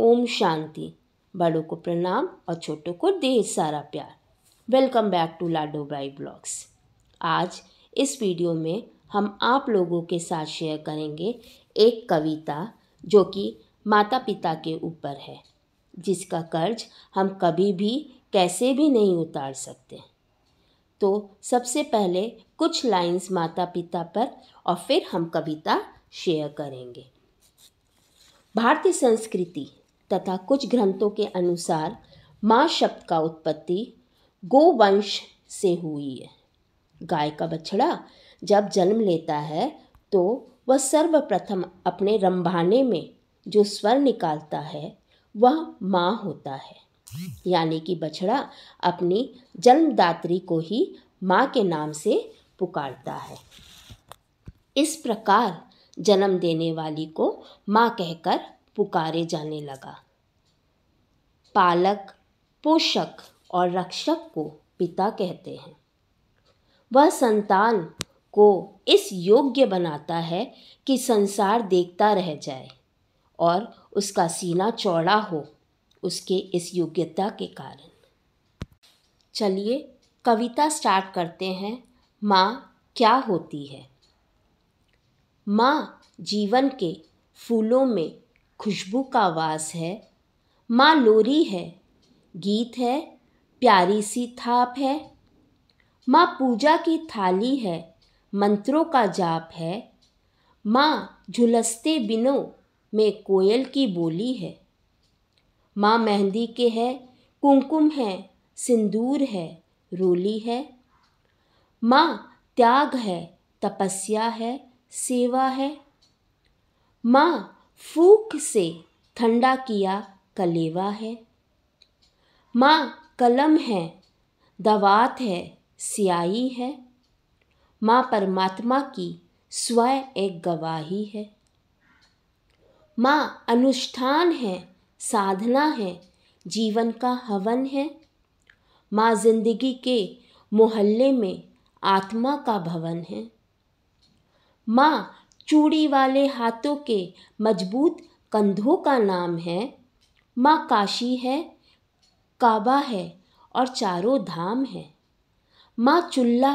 ओम शांति बड़ों को प्रणाम और छोटों को ढेर सारा प्यार वेलकम बैक टू लाडो ब्राई ब्लॉग्स आज इस वीडियो में हम आप लोगों के साथ शेयर करेंगे एक कविता जो कि माता पिता के ऊपर है जिसका कर्ज हम कभी भी कैसे भी नहीं उतार सकते तो सबसे पहले कुछ लाइंस माता पिता पर और फिर हम कविता शेयर करेंगे भारतीय संस्कृति तथा कुछ ग्रंथों के अनुसार माँ शब्द का उत्पत्ति गोवंश से हुई है गाय का बछड़ा जब जन्म लेता है तो वह सर्वप्रथम अपने रंभाने में जो स्वर निकालता है वह माँ होता है यानी कि बछड़ा अपनी जन्मदात्री को ही माँ के नाम से पुकारता है इस प्रकार जन्म देने वाली को माँ कहकर पुकारे जाने लगा पालक पोषक और रक्षक को पिता कहते हैं वह संतान को इस योग्य बनाता है कि संसार देखता रह जाए और उसका सीना चौड़ा हो उसके इस योग्यता के कारण चलिए कविता स्टार्ट करते हैं माँ क्या होती है माँ जीवन के फूलों में खुशबू का वास है माँ लोरी है गीत है प्यारी सी थाप है माँ पूजा की थाली है मंत्रों का जाप है माँ झुलसते बिनो में कोयल की बोली है माँ मेहंदी के है कुमकुम है सिंदूर है रोली है माँ त्याग है तपस्या है सेवा है माँ फूक से ठंडा किया कलेवा है माँ कलम है दवात है सियाही है माँ परमात्मा की स्वय एक गवाही है माँ अनुष्ठान है साधना है जीवन का हवन है माँ जिंदगी के मोहल्ले में आत्मा का भवन है माँ चूड़ी वाले हाथों के मजबूत कंधों का नाम है माँ काशी है काबा है और चारों धाम है माँ चुल्ला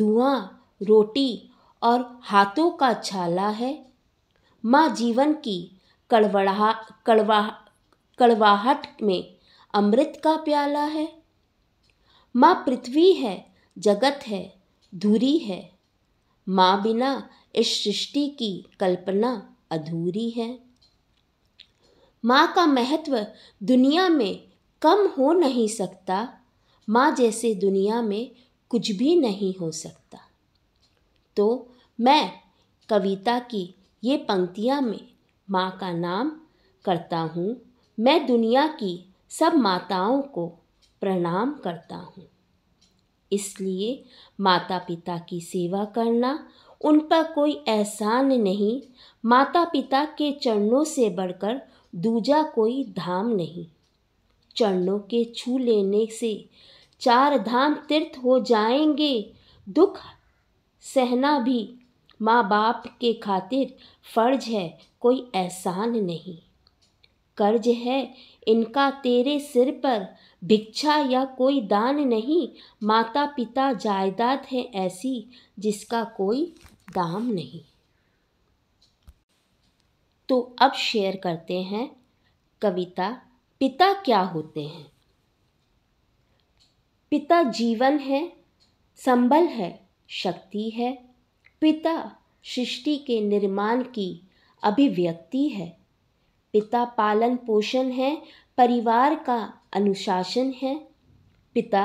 धुआं रोटी और हाथों का छाला है माँ जीवन की कड़वड़ा कड़वा कड़वाहट में अमृत का प्याला है माँ पृथ्वी है जगत है धुरी है माँ बिना इस सृष्टि की कल्पना अधूरी है माँ का महत्व दुनिया में कम हो नहीं सकता माँ जैसे दुनिया में कुछ भी नहीं हो सकता तो मैं कविता की ये पंक्तियाँ में माँ का नाम करता हूँ मैं दुनिया की सब माताओं को प्रणाम करता हूँ इसलिए माता पिता की सेवा करना उन पर कोई एहसान नहीं माता पिता के चरणों से बढ़कर दूजा कोई धाम नहीं चरणों के छू लेने से चार धाम तीर्थ हो जाएंगे दुख सहना भी माँ बाप के खातिर फर्ज है कोई एहसान नहीं कर्ज है इनका तेरे सिर पर भिक्षा या कोई दान नहीं माता पिता जायदाद है ऐसी जिसका कोई दाम नहीं तो अब शेयर करते हैं कविता पिता क्या होते हैं पिता जीवन है संबल है शक्ति है पिता सृष्टि के निर्माण की अभिव्यक्ति है पिता पालन पोषण है परिवार का अनुशासन है पिता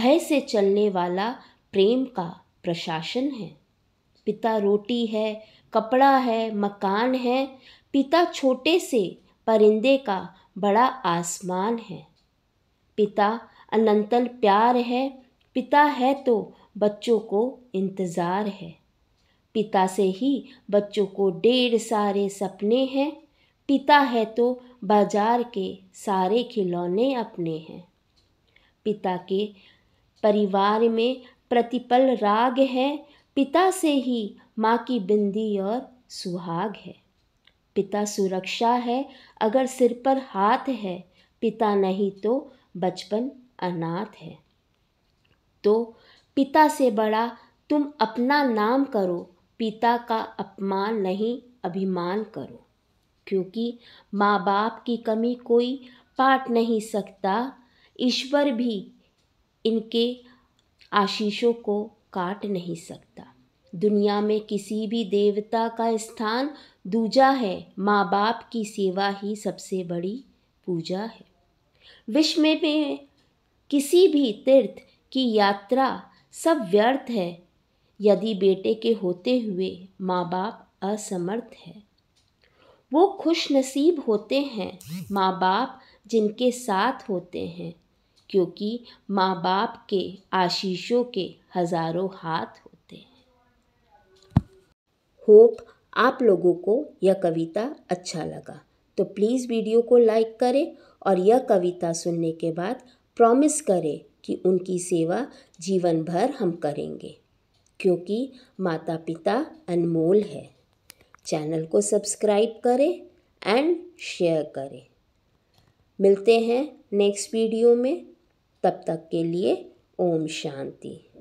भय से चलने वाला प्रेम का प्रशासन है पिता रोटी है कपड़ा है मकान है पिता छोटे से परिंदे का बड़ा आसमान है पिता अनंतल प्यार है पिता है तो बच्चों को इंतज़ार है पिता से ही बच्चों को ढेर सारे सपने हैं पिता है तो बाजार के सारे खिलौने अपने हैं पिता के परिवार में प्रतिपल राग है पिता से ही माँ की बिंदी और सुहाग है पिता सुरक्षा है अगर सिर पर हाथ है पिता नहीं तो बचपन अनाथ है तो पिता से बड़ा तुम अपना नाम करो पिता का अपमान नहीं अभिमान करो क्योंकि माँ बाप की कमी कोई पाट नहीं सकता ईश्वर भी इनके आशीषों को काट नहीं सकता दुनिया में किसी भी देवता का स्थान दूजा है माँ बाप की सेवा ही सबसे बड़ी पूजा है विश्व में किसी भी तीर्थ की यात्रा सब व्यर्थ है यदि बेटे के होते हुए माँ बाप असमर्थ है वो खुश नसीब होते हैं माँ बाप जिनके साथ होते हैं क्योंकि माँ बाप के आशीषों के हज़ारों हाथ होप आप लोगों को यह कविता अच्छा लगा तो प्लीज़ वीडियो को लाइक करें और यह कविता सुनने के बाद प्रॉमिस करें कि उनकी सेवा जीवन भर हम करेंगे क्योंकि माता पिता अनमोल है चैनल को सब्सक्राइब करें एंड शेयर करें मिलते हैं नेक्स्ट वीडियो में तब तक के लिए ओम शांति